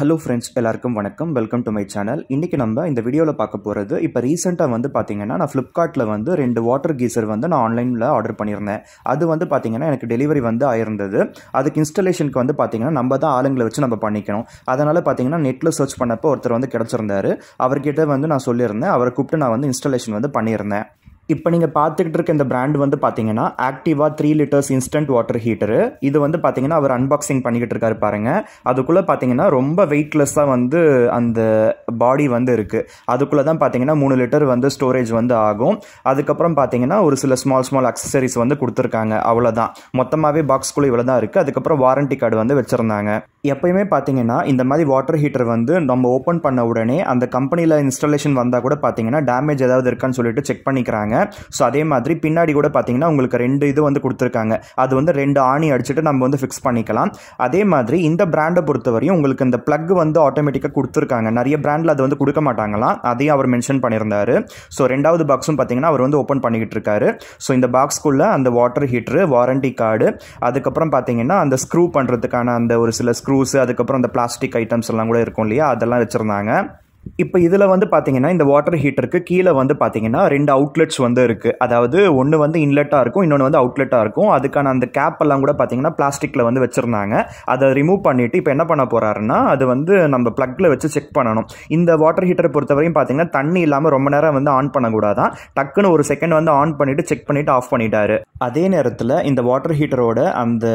hello friends எல்லாருக்கும் வணக்கம் welcome to my channel இன்றைக்கி நம்ம இந்த வீடியோவில் பார்க்க போகிறது இப்போ ரீசெண்டாக வந்து பார்த்தீங்கன்னா நான் ஃப்ளிப்கார்ட்டில் வந்து ரெண்டு வாட்டர் கீசர் வந்து நான் ஆன்லைனில் ஆர்டர் பண்ணியிருந்தேன் அது வந்து பார்த்தீங்கன்னா எனக்கு டெலிவரி வந்து ஆயிருந்தது அதுக்கு இன்ஸ்டலேஷனுக்கு வந்து பார்த்தீங்கன்னா நம்ம தான் ஆளுங்களை வச்சு நம்ம பண்ணிக்கணும் அதனால் பார்த்தீங்கன்னா நெட்டில் சர்ச் பண்ணப்போ ஒருத்தர் வந்து கிடச்சிருந்தாரு அவர்கிட்ட வந்து நான் சொல்லியிருந்தேன் அவரை கூப்பிட்டு நான் வந்து இன்ஸ்டலேஷன் வந்து பண்ணியிருந்தேன் இப்போ நீங்கள் பார்த்துக்கிட்டு இருக்க இந்த பிராண்ட் வந்து பார்த்தீங்கன்னா Activa three litres instant water heater இது வந்து பார்த்தீங்கன்னா அவர் அன்பாக்சிங் பண்ணிக்கிட்டு இருக்காரு பாருங்க அதுக்குள்ளே பார்த்தீங்கன்னா ரொம்ப வெயிட்லெஸ்ஸாக வந்து அந்த பாடி வந்து இருக்குது அதுக்குள்ளே தான் பார்த்தீங்கன்னா மூணு லிட்டர் வந்து ஸ்டோரேஜ் வந்து ஆகும் அதுக்கப்புறம் பார்த்தீங்கன்னா ஒரு சில ஸ்மால் ஸ்மால் அக்சசரிஸ் வந்து கொடுத்துருக்காங்க அவ்வளோதான் மொத்தமாகவே பாக்ஸ்குள்ளே இவ்வளோ தான் இருக்குது அதுக்கப்புறம் வாரண்டி கார்டு வந்து வச்சுருந்தாங்க எப்பயுமே பார்த்தீங்கன்னா இந்த மாதிரி வாட்டர் ஹீட்டர் வந்து நம்ம ஓப்பன் பண்ண உடனே அந்த கம்பெனியில் இன்ஸ்டாலேஷன் வந்தால் கூட பார்த்தீங்கன்னா டேமேஜ் ஏதாவது இருக்கான்னு சொல்லிட்டு செக் பண்ணிக்கிறாங்க ஸோ அதே மாதிரி பின்னாடி கூட பார்த்தீங்கன்னா உங்களுக்கு ரெண்டு இது வந்து கொடுத்துருக்காங்க அது வந்து ரெண்டு ஆணி அடிச்சுட்டு நம்ம வந்து ஃபிக்ஸ் பண்ணிக்கலாம் அதே மாதிரி இந்த பிராண்டை பொறுத்தவரையும் உங்களுக்கு இந்த ப்ளக் வந்து ஆட்டோமேட்டிக்காக கொடுத்துருக்காங்க நிறைய பிராண்டில் அது வந்து கொடுக்க மாட்டாங்களாம் அதையும் அவர் மென்ஷன் பண்ணியிருந்தார் ஸோ ரெண்டாவது பாக்ஸும் பார்த்தீங்கன்னா அவர் வந்து ஓப்பன் பண்ணிக்கிட்டு இருக்காரு ஸோ இந்த பாக்ஸ்க்குள்ளே அந்த வாட்டர் ஹீட்ரு வாரண்டி கார்டு அதுக்கப்புறம் பார்த்தீங்கன்னா அந்த ஸ்க்ரூ பண்ணுறதுக்கான அந்த ஒரு சில ஸ்க்ரூஸு அதுக்கப்புறம் அந்த பிளாஸ்டிக் ஐட்டம்ஸ் எல்லாம் கூட இருக்கும் இல்லையா அதெல்லாம் வச்சுருந்தாங்க இப்போ இதில் வந்து பார்த்தீங்கன்னா இந்த வாட்டர் ஹீட்டருக்கு கீழே வந்து பார்த்தீங்கன்னா ரெண்டு அவுட்லெட்ஸ் வந்து இருக்குது அதாவது ஒன்று வந்து இன்லெட்டாக இருக்கும் இன்னொன்று வந்து அவுட்லெட்டாக இருக்கும் அதுக்கான அந்த கேப் எல்லாம் கூட பார்த்தீங்கன்னா பிளாஸ்டிக்கில் வந்து வச்சுருந்தாங்க அதை ரிமூவ் பண்ணிவிட்டு இப்போ என்ன பண்ண போகிறாருன்னா அது வந்து நம்ம ப்ளக்கில் வச்சு செக் பண்ணணும் இந்த வாட்டர் ஹீட்டரை பொறுத்தவரையும் பார்த்தீங்கன்னா தண்ணி இல்லாமல் ரொம்ப நேரம் வந்து ஆன் பண்ணக்கூடாதான் டக்குன்னு ஒரு செகண்ட் வந்து ஆன் பண்ணிவிட்டு செக் பண்ணிவிட்டு ஆஃப் பண்ணிட்டாரு அதே நேரத்தில் இந்த வாட்டர் ஹீட்டரோட அந்த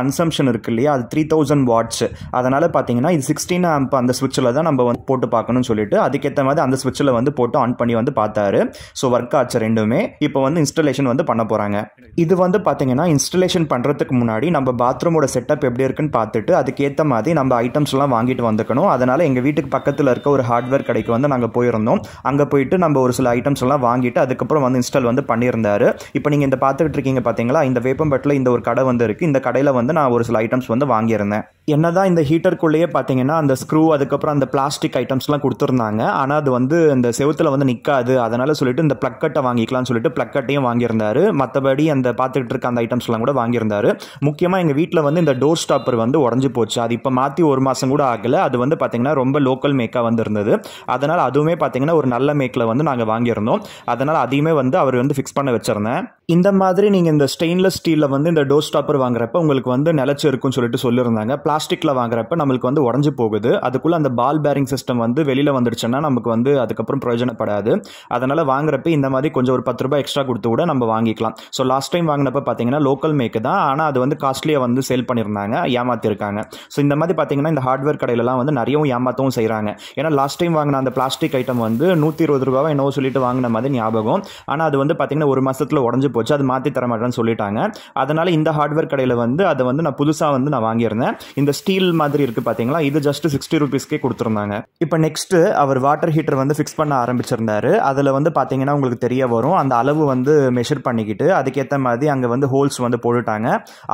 கன்சம்ஷன் இருக்கு இல்லையா அது த்ரீ தௌசண்ட் வாட்ஸ் அதனால் பார்த்தீங்கன்னா இது சிக்ஸ்டீன் ஆம்ப் அந்த சுவிட்சில் தான் நம்ம வந்து போட்டு பார்க்கணும் சொல்லிட்டு அதுக்கேற்ற மாதிரி அந்த ஸ்விட்சில் வந்து போட்டு ஆன் பண்ணி வந்து பார்த்தாரு ஸோ ஒர்க் ஆச்சு ரெண்டுமே இப்போ வந்து இன்ஸ்டலேஷன் வந்து பண்ண போகிறாங்க இது வந்து பார்த்தீங்கன்னா இன்ஸ்டலேஷன் பண்ணுறதுக்கு முன்னாடி நம்ம பாத்ரூமோட செட்டப் எப்படி இருக்குன்னு பார்த்துட்டு அதுக்கேற்ற மாதிரி நம்ம ஐட்டம்ஸ்லாம் வாங்கிட்டு வந்துக்கணும் அதனால் எங்கள் வீட்டுக்கு பக்கத்தில் இருக்க ஒரு ஹார்ட்வேர் கடைக்கு வந்து நாங்கள் போயிருந்தோம் அங்கே போயிட்டு நம்ம ஒரு சில ஐட்டம்ஸ் எல்லாம் வாங்கிட்டு அதுக்கப்புறம் வந்து இன்ஸ்டால் வந்து பண்ணியிருந்தாரு இப்போ நீங்கள் இந்த பார்த்துக்கிட்டு இருக்கீங்க பார்த்தீங்களா இந்த வேப்பம்பட்டில் இந்த ஒரு கடை வந்து இருக்குது இந்த கடையில் வந்து நான் ஒரு சில ஐட்டம்ஸ் வந்து வாங்கியிருந்தேன் என்னதான் இந்த ஹீட்டருக்குள்ளேயே பார்த்தீங்கன்னா அந்த ஸ்க்ரூ அதுக்கப்புறம் அந்த பிளாஸ்டிக் ஐட்டம்ஸ்லாம் கொடுத்து கொடுத்துருந்தாங்க ஆனால் அது வந்து இந்த செவத்தில் வந்து நிற்காது அதனால் சொல்லிட்டு இந்த ப்ளக்கட்டை வாங்கிக்கலாம்னு சொல்லிட்டு ப்ளக்கட்டையும் வாங்கியிருந்தாரு மற்றபடி அந்த பார்த்துக்கிட்டு இருக்க அந்த ஐட்டம்ஸ்லாம் கூட வாங்கியிருந்தாரு முக்கியமாக எங்கள் வீட்டில் வந்து இந்த டோர் ஸ்டாப்பர் வந்து உடஞ்சி போச்சு அது இப்போ மாற்றி ஒரு மாதம் கூட ஆகலை அது வந்து பார்த்திங்கன்னா ரொம்ப லோக்கல் மேக்காக வந்துருந்தது அதனால் அதுவுமே பார்த்திங்கன்னா ஒரு நல்ல மேக்கில் வந்து நாங்கள் வாங்கியிருந்தோம் அதனால் அதையுமே வந்து அவர் வந்து ஃபிக்ஸ் பண்ண வச்சுருந்தேன் இந்த மாதிரி நீங்கள் இந்த ஸ்டெயின்லெஸ் ஸ்டீலில் வந்து இந்த டோர் ஸ்டாப்பர் வாங்குறப்ப உங்களுக்கு வந்து நிலச்சி இருக்கும்னு சொல்லிட்டு சொல்லியிருந்தாங்க பிளாஸ்டிக்கில் வாங்குறப்ப நம்மளுக்கு வந்து உடஞ்சி போகுது அதுக்குள்ளே அந்த பால் பேரிங் சிஸ்டம் வந்து வெளியில் வந்துடுச்சுன்னா நமக்கு வந்து அதுக்கப்புறம் பிரயோஜனப்படாது அதனால் வாங்குறப்ப இந்த மாதிரி கொஞ்சம் ஒரு பத்து ரூபாய் எக்ஸ்ட்ரா கொடுத்து கூட நம்ம வாங்கிக்கலாம் ஸோ லாஸ்ட் டைம் வாங்கினப்ப பார்த்தீங்கன்னா லோக்கல் மேக்கு தான் ஆனால் அது வந்து காஸ்ட்லியாக வந்து சேல் பண்ணியிருந்தாங்க ஏமாற்றிருக்காங்க ஸோ இந்த மாதிரி பார்த்தீங்கன்னா இந்த ஹார்ட்வேர் கடையிலலாம் வந்து நிறையவும் ஏமாற்றவும் செய்கிறாங்க ஏன்னா லாஸ்ட் டைம் வாங்கின அந்த பிளாஸ்டிக் ஐட்டம் வந்து நூற்றி இருபது ரூபாவை என்னவோ சொல்லிட்டு வாங்கின மாதிரி ஞாபகம் ஆனால் அது வந்து பார்த்தீங்கன்னா ஒரு மாதத்தில் உடஞ்சி போச்சு அது மாற்றி தர மாட்டேன்னு சொல்லிட்டாங்க அதனால் இந்த ஹார்ட்வேர் கடையில் வந்து அதை வந்து நான் புதுசாக வந்து நான் வாங்கியிருந்தேன் இந்த ஸ்டீல் மாதிரி இருக்குது பார்த்தீங்களா இது ஜஸ்ட் சிக்ஸ்டி ருபீஸ்க்கே கொடுத்துருந்தாங்க இப்போ நெக்ஸ்ட்டு அவர் வாட்டர் ஹீட்டர் வந்து ஃபிக்ஸ் பண்ண ஆரம்பிச்சிருந்தாரு அதில் வந்து பார்த்தீங்கன்னா உங்களுக்கு தெரிய வரும் அந்த அளவு வந்து மெஷர் பண்ணிக்கிட்டு அதுக்கேற்ற மாதிரி அங்கே வந்து ஹோல்ஸ் வந்து போட்டுட்டாங்க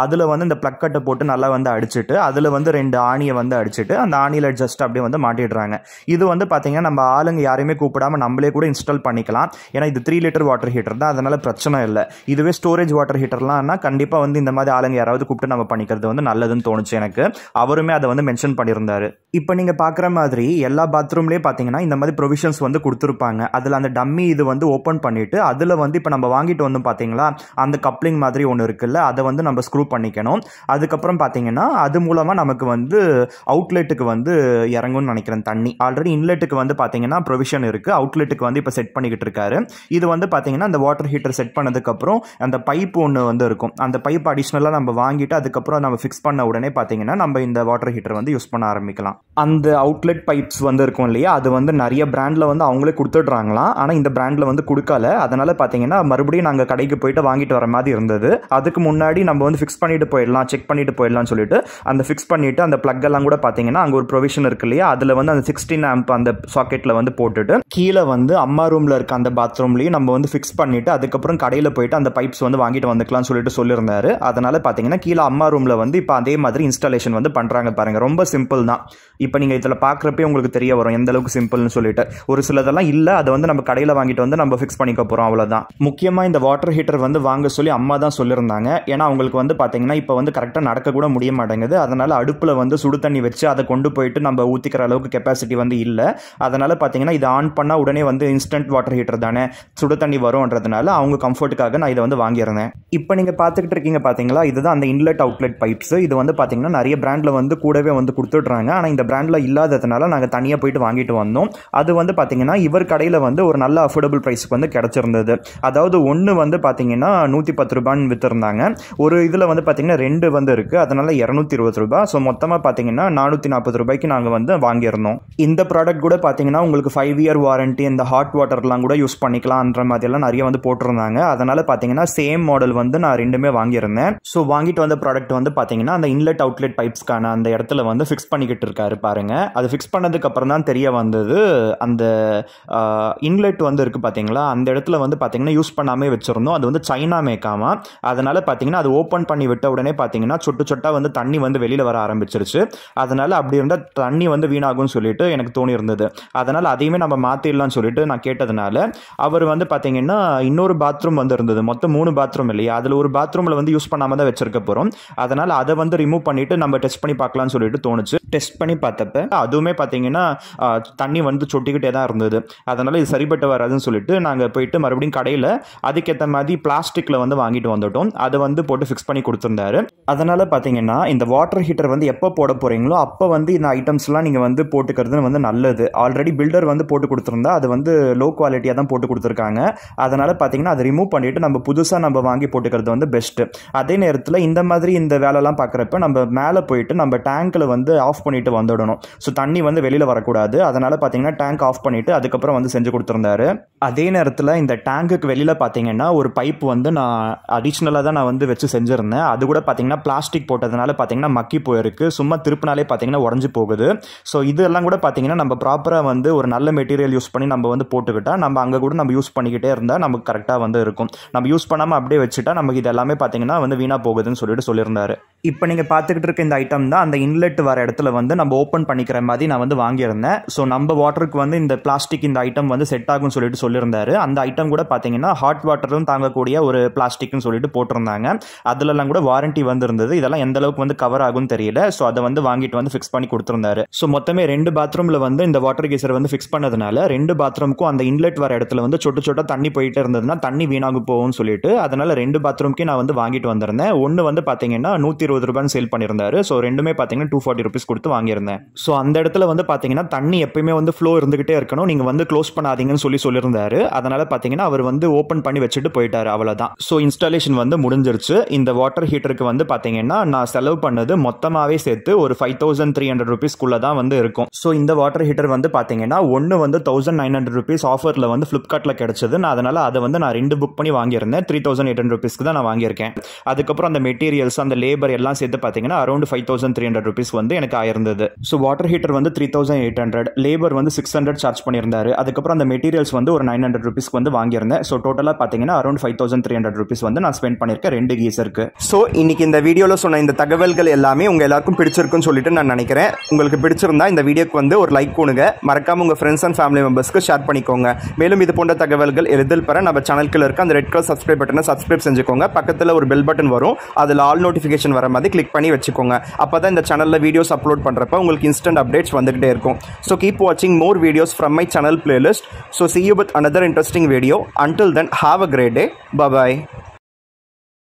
அதில் வந்து இந்த ப்ளக்கட்டை கட்டை போட்டு நல்லா வந்து அடிச்சுட்டு அதில் வந்து ரெண்டு ஆணியை வந்து அடிச்சுட்டு அந்த ஆணியில் ஜஸ்ட் அப்படியே வந்து மாட்டிடுறாங்க இது வந்து பார்த்தீங்கன்னா நம்ம ஆளுங்க யாரையுமே கூப்பிடாமல் நம்மளே கூட இன்ஸ்டால் பண்ணிக்கலாம் ஏன்னா இது த்ரீ லிட்டர் வாட்டர் ஹீட்டர் தான் அதனால் பிரச்சனை இல்லை இதுவே ஸ்டோரேஜ் வாட்டர் ஹீட்டர்லாம்னா கண்டிப்பாக வந்து இந்த மாதிரி ஆளுங்க யாராவது கூப்பிட்டு நம்ம பண்ணிக்கிறது வந்து நல்லதுன்னு தோணுச்சு எனக்கு அவருமே அதை வந்து மென்ஷன் பண்ணியிருந்தாரு இப்போ நீங்கள் பார்க்குற மாதிரி எல்லா பாத்ரூம்லேயே பார்த்தீங்கன்னா இந்த மாதிரி ப்ரொவிஷன்ஸ் வந்து கொடுத்துருப்பாங்க அதில் அந்த டம்மி இது வந்து ஓப்பன் பண்ணிவிட்டு அதில் வந்து இப்போ நம்ம வாங்கிட்டு வந்தோம் பார்த்தீங்களா அந்த கப்ளிங் மாதிரி ஒன்று இருக்குல்ல அதை வந்து நம்ம ஸ்க்ரூ பண்ணிக்கணும் அதுக்கப்புறம் பார்த்தீங்கன்னா அது மூலமாக நமக்கு வந்து அவுட்லெட்டுக்கு வந்து இறங்கும்னு நினைக்கிறேன் தண்ணி ஆல்ரெடி இன்லெட்டுக்கு வந்து பார்த்தீங்கன்னா ப்ரொவிஷன் இருக்குது அவுட்லெட்டுக்கு வந்து இப்போ செட் பண்ணிக்கிட்டு இருக்காரு இது வந்து பார்த்தீங்கன்னா அந்த வாட்டர் ஹீட்டர் செட் பண்ணதுக்கப்புறம் அப்புறம் அந்த பைப் ஒன்று வந்து இருக்கும் அந்த பைப் அடிஷ்னலாக நம்ம வாங்கிட்டு அதுக்கப்புறம் நம்ம ஃபிக்ஸ் பண்ண உடனே பார்த்தீங்கன்னா நம்ம இந்த வாட்டர் ஹீட்டர் வந்து யூஸ் பண்ண ஆரம்பிக்கலாம் அந்த அவுட்லெட் பைப்ஸ் வந்து இருக்கும் இல்லையா அது வந்து நிறைய பிராண்டில் வந்து அவங்களே கொடுத்துட்றாங்களாம் ஆனால் இந்த பிராண்டில் வந்து கொடுக்கல அதனால் பார்த்தீங்கன்னா மறுபடியும் நாங்கள் கடைக்கு போயிட்டு வாங்கிட்டு வர மாதிரி இருந்தது அதுக்கு முன்னாடி நம்ம வந்து ஃபிக்ஸ் பண்ணிட்டு போயிடலாம் செக் பண்ணிட்டு போயிடலாம்னு சொல்லிட்டு அந்த ஃபிக்ஸ் பண்ணிட்டு அந்த பிளக் எல்லாம் கூட பார்த்தீங்கன்னா அங்கே ஒரு ப்ரொவிஷன் இருக்கு இல்லையா அதில் வந்து அந்த சிக்ஸ்டீன் ஆம்ப் அந்த சாக்கெட்டில் வந்து போட்டுட்டு கீழே வந்து அம்மா ரூமில் இருக்க அந்த பாத்ரூம்லேயும் நம்ம வந்து ஃபிக்ஸ் பண்ணிவிட்டு அதுக்கப்புறம் கடையில் போயிட்டு போயிட்டு அந்த பைப்ஸ் வந்து வாங்கிட்டு வந்துக்கலாம்னு சொல்லிட்டு சொல்லியிருந்தாரு அதனால் பார்த்தீங்கன்னா கீழே அம்மா ரூமில் வந்து இப்போ அதே மாதிரி இன்ஸ்டாலேஷன் வந்து பண்ணுறாங்க பாருங்கள் ரொம்ப சிம்பிள் தான் இப்போ நீங்கள் இதில் பார்க்குறப்பே உங்களுக்கு தெரிய வரும் எந்த அளவுக்கு சிம்பிள்னு சொல்லிட்டு ஒரு சிலதெல்லாம் இல்லை அதை வந்து நம்ம கடையில் வாங்கிட்டு வந்து நம்ம ஃபிக்ஸ் பண்ணிக்க போகிறோம் அவ்வளோதான் முக்கியமாக இந்த வாட்டர் ஹீட்டர் வந்து வாங்க சொல்லி அம்மா தான் சொல்லியிருந்தாங்க ஏன்னா அவங்களுக்கு வந்து பார்த்தீங்கன்னா இப்போ வந்து கரெக்டாக நடக்கக்கூட முடிய மாட்டேங்குது அதனால் அடுப்பில் வந்து சுடு தண்ணி வச்சு அதை கொண்டு போயிட்டு நம்ம ஊற்றிக்கிற அளவுக்கு கெப்பாசிட்டி வந்து இல்லை அதனால் பார்த்தீங்கன்னா இதை ஆன் பண்ணால் உடனே வந்து இன்ஸ்டன்ட் வாட்டர் ஹீட்டர் தானே சுடு தண்ணி வரும்ன்றதுனால அவங்க கம்ஃபர்ட்டுக்காக நான் இதை வந்து வாங்கியிருந்தேன் இப்போ நீங்கள் பார்த்துக்கிட்டு இருக்கீங்க பார்த்தீங்களா இதுதான் அந்த இன்லெட் அவுட்லெட் பைப்ஸ் இது வந்து பார்த்தீங்கன்னா நிறைய பிராண்டில் வந்து கூடவே வந்து கொடுத்துட்றாங்க ஆனால் இந்த பிராண்டில் இல்லாததுனால நாங்கள் தனியாக போயிட்டு வாங்கிட்டு வந்தோம் அது வந்து பார்த்தீங்கன்னா இவர் கடையில் வந்து ஒரு நல்ல அஃபோர்டபுள் ப்ரைஸுக்கு வந்து கிடச்சிருந்தது அதாவது ஒன்று வந்து பார்த்தீங்கன்னா நூற்றி பத்து ரூபான்னு விற்றுருந்தாங்க ஒரு இதில் வந்து பார்த்தீங்கன்னா ரெண்டு வந்து இருக்குது அதனால் இரநூத்தி இருபது ரூபா ஸோ மொத்தமாக பார்த்தீங்கன்னா நானூற்றி நாற்பது ரூபாய்க்கு நாங்கள் வந்து வாங்கியிருந்தோம் இந்த ப்ராடக்ட் கூட பார்த்தீங்கன்னா உங்களுக்கு ஃபைவ் இயர் வாரண்ட்டி இந்த ஹாட் வாட்டர்லாம் கூட யூஸ் பண்ணிக்கலாம்ன்ற மாதிரிலாம் நிறைய வந்து போட்டிருந்தாங்க அதனால் கலர் பார்த்தீங்கன்னா சேம் மாடல் வந்து நான் ரெண்டுமே வாங்கியிருந்தேன் ஸோ வாங்கிட்டு வந்த ப்ராடக்ட் வந்து பார்த்தீங்கன்னா அந்த இன்லெட் அவுட்லெட் பைப்ஸ்க்கான அந்த இடத்துல வந்து ஃபிக்ஸ் பண்ணிக்கிட்டு இருக்காரு பாருங்க அது ஃபிக்ஸ் பண்ணதுக்கு அப்புறம் தான் தெரிய வந்தது அந்த இன்லெட் வந்து இருக்குது பார்த்தீங்களா அந்த இடத்துல வந்து பார்த்தீங்கன்னா யூஸ் பண்ணாமே வச்சுருந்தோம் அது வந்து சைனா மேக்காமா அதனால் பார்த்தீங்கன்னா அது ஓப்பன் பண்ணி விட்ட உடனே பார்த்தீங்கன்னா சொட்டு சொட்டாக வந்து தண்ணி வந்து வெளியில் வர ஆரம்பிச்சிருச்சு அதனால் அப்படி இருந்தால் தண்ணி வந்து வீணாகும்னு சொல்லிட்டு எனக்கு தோணி இருந்தது அதனால் அதையுமே நம்ம மாற்றிடலாம்னு சொல்லிட்டு நான் கேட்டதுனால அவர் வந்து பார்த்தீங்கன்னா இன்னொரு பாத்ரூம் வந்து இருந்தது இருந்தது மொத்தம் மூணு பாத்ரூம் இல்லையா அதில் ஒரு பாத்ரூமில் வந்து யூஸ் பண்ணாமல் தான் வச்சிருக்க போகிறோம் அதனால் அதை வந்து ரிமூவ் பண்ணிவிட்டு நம்ம டெஸ்ட் பண்ணி பார்க்கலாம்னு சொல்லிட்டு தோணுச்சு டெஸ்ட் பண்ணி பார்த்தப்ப அதுவுமே பார்த்தீங்கன்னா தண்ணி வந்து சொட்டிக்கிட்டே தான் இருந்தது அதனால் இது சரிபட்டு வராதுன்னு சொல்லிட்டு நாங்கள் போயிட்டு மறுபடியும் கடையில் அதுக்கேற்ற மாதிரி பிளாஸ்டிக்கில் வந்து வாங்கிட்டு வந்துட்டோம் அதை வந்து போட்டு ஃபிக்ஸ் பண்ணி கொடுத்துருந்தாரு அதனால் பார்த்தீங்கன்னா இந்த வாட்டர் ஹீட்டர் வந்து எப்போ போட போகிறீங்களோ அப்போ வந்து இந்த ஐட்டம்ஸ்லாம் நீங்கள் வந்து போட்டுக்கிறது வந்து நல்லது ஆல்ரெடி பில்டர் வந்து போட்டு கொடுத்துருந்தா அது வந்து லோ குவாலிட்டியாக தான் போட்டு கொடுத்துருக்காங்க அதனால் பார்த்தீங்கன்னா அதை ரிமூவ் பண்ணிவிட்டு நம்ம புதுசாக நம்ம வாங்கி போட்டுக்கிறது வந்து பெஸ்ட்டு அதே நேரத்தில் இந்த மாதிரி இந்த வேலைலாம் பார்க்குறப்ப நம்ம மேலே போயிட்டு நம்ம டேங்க்கில் வந்து ஆஃப் பண்ணிவிட்டு வந்துடணும் ஸோ தண்ணி வந்து வெளியில் வரக்கூடாது அதனால் பார்த்தீங்கன்னா டேங்க் ஆஃப் பண்ணிவிட்டு அதுக்கப்புறம் வந்து செஞ்சு கொடுத்துருந்தாரு அதே நேரத்தில் இந்த டேங்குக்கு வெளியில் பார்த்தீங்கன்னா ஒரு பைப் வந்து நான் அடிஷ்னலாக தான் நான் வந்து வச்சு செஞ்சுருந்தேன் அது கூட பார்த்தீங்கன்னா பிளாஸ்டிக் போட்டதுனால பார்த்தீங்கன்னா மக்கி போயிருக்கு சும்மா திருப்பினாலே பார்த்தீங்கன்னா உடஞ்சி போகுது ஸோ இதெல்லாம் கூட பார்த்தீங்கன்னா நம்ம ப்ராப்பராக வந்து ஒரு நல்ல மெட்டீரியல் யூஸ் பண்ணி நம்ம வந்து போட்டுக்கிட்டால் நம்ம அங்கே கூட நம்ம யூஸ் பண்ணிக்கிட்டே இருந்தால் நமக்கு கரெக்டாக வந்து இருக்கும் நம்ம யூஸ் பண்ணாமல் அப்படியே வச்சுட்டா நமக்கு இது எல்லாமே பார்த்திங்கன்னா வந்து வீணாக போகுதுன்னு சொல்லிட்டு சொல்லியிருந்தாரு இப்போ நீங்கள் பார்த்துக்கிட்டு இருக்க இந்த ஐட்டம் தான் அந்த இன்லெட் வர இடத்துல வந்து நம்ம ஓப்பன் பண்ணிக்கிற மாதிரி நான் வந்து வாங்கியிருந்தேன் ஸோ நம்ம வாட்டருக்கு வந்து இந்த பிளாஸ்டிக் இந்த ஐட்டம் வந்து செட் ஆகும்னு சொல்லிட்டு சொல்லியிருந்தாரு அந்த ஐட்டம் கூட பார்த்தீங்கன்னா ஹாட் வாட்டரும் தாங்கக்கூடிய ஒரு பிளாஸ்டிக்னு சொல்லிட்டு போட்டிருந்தாங்க அதுலலாம் கூட வாரண்ட்டி வந்திருந்தது இதெல்லாம் எந்த அளவுக்கு வந்து கவர் ஆகும்னு தெரியல ஸோ அதை வந்து வாங்கிட்டு வந்து ஃபிக்ஸ் பண்ணி கொடுத்துருந்தாரு ஸோ மொத்தமே ரெண்டு பாத்ரூமில் வந்து இந்த வாட்டர் கீசர் வந்து ஃபிக்ஸ் பண்ணதுனால ரெண்டு பாத்ரூமுக்கும் அந்த இன்லெட் வர இடத்துல வந்து சொட்டு சொட்டாக தண்ணி போயிட்டு இருந்ததுன்னா தண்ணி வீணாக போகும்னு சொல்லிட்டு அதனால ரெண்டு பாத்ரூம்க்கு நான் வந்து வாங்கிட்டு வந்திருந்தேன் ஒன்று வந்து பார்த்தீங்கன்னா நூற்றி இருபது ரூபான்னு சேல் பண்ணியிருந்தாரு ஸோ ரெண்டுமே பார்த்தீங்கன்னா டூ ஃபார்ட்டி ருபீஸ் கொடுத்து வாங்கியிருந்தேன் ஸோ அந்த இடத்துல வந்து பார்த்தீங்கன்னா தண்ணி எப்பயுமே வந்து ஃப்ளோ இருந்துகிட்டே இருக்கணும் நீங்கள் வந்து க்ளோஸ் பண்ணாதீங்கன்னு சொல்லி சொல்லியிருந்தாரு அதனால் பார்த்தீங்கன்னா அவர் வந்து ஓப்பன் பண்ணி வச்சுட்டு போயிட்டார் அவ்வளோதான் ஸோ இன்ஸ்டாலேஷன் வந்து முடிஞ்சிருச்சு இந்த வாட்டர் ஹீட்டருக்கு வந்து பார்த்தீங்கன்னா நான் செலவு பண்ணது மொத்தமாகவே சேர்த்து ஒரு ஃபைவ் தௌசண்ட் த்ரீ ஹண்ட்ரட் ருபீஸ்க்குள்ளே தான் வந்து இருக்கும் ஸோ இந்த வாட்டர் ஹீட்டர் வந்து பார்த்தீங்கன்னா ஒன்று வந்து தௌசண்ட் நைன் ஹண்ட்ரட் ருபீஸ் ஆஃபரில் வந்து ஃப்ளிப்கார்ட்டில் கிடச்சது நான் அதனால் அதை வந்து நான் ரெண்டு புக் பண்ணி வாங்கியிருந்தேன் த்ரீ தௌசண்ட் எயிட் ஹண்ட்ரட் ருபீஸ்க்கு தான் நான் வாங்கியிருக்கேன் அதுக்கப்புறம் அந்த மெட்டீரியல்ஸ் அந்த லேபர் எல்லாம் சேர்த்து பார்த்தீங்கன்னா around five thousand three hundred rupees வந்து எனக்கு ஆயிருந்தது ஸோ வாட்டர் ஹீட்டர் வந்து three thousand eight hundred labour வந்து சிக்ஸ் ஹண்ட்ரட் சார்ஜ் பண்ணியிருந்தாரு அதுக்கப்புறம் அந்த மெட்டீரியல்ஸ் வந்து ஒரு நைன் ஹண்ட்ரட் ருபீஸ்க்கு வந்து வாங்கியிருந்தேன் ஸோ டோட்டலாக பார்த்தீங்கன்னா around five thousand three hundred rupees வந்து நான் ஸ்பெண்ட் பண்ணியிருக்கேன் ரெண்டு கீசருக்கு ஸோ இன்னைக்கு இந்த வீடியோவில் சொன்ன இந்த தகவல்கள் எல்லாமே உங்கள் எல்லாருக்கும் பிடிச்சிருக்குன்னு சொல்லிட்டு நான் நினைக்கிறேன் உங்களுக்கு பிடிச்சிருந்தா இந்த வீடியோக்கு வந்து ஒரு லைக் கொடுங்க மறக்காம உங்கள் ஃப்ரெண்ட்ஸ் அண்ட் ஃபேமிலி மெம்பர்ஸ்க்கு ஷேர் பண்ணிக்கோங்க மேலும் இது போன்ற தகவல்கள் எழுதல் பெற நம்ம சேனல்கில் இருக்க அந்த ரெட் கலர் சப்ஸ்கிரைப் பட்டனை சப்ஸ்கிரைப் செஞ்சுக்கோங்க பக்கத்தில் ஒரு பெல் பட்டன் வரும் அதில் ஆல் நோட்டிஃபிகேஷன் வர மாதிரி கிளிக் பண்ணி வச்சுக்கோங்க அப்போ தான் இந்த சேனலில் வீடியோஸ் அப்லோட் பண்ணுறப்ப உங்களுக்கு இன்ஸ்டன்ட் அப்டேட்ஸ் வந்துகிட்டே இருக்கும் ஸோ கீப் வாட்சிங் more videos from my channel playlist so see you with another interesting video until then have a great day bye bye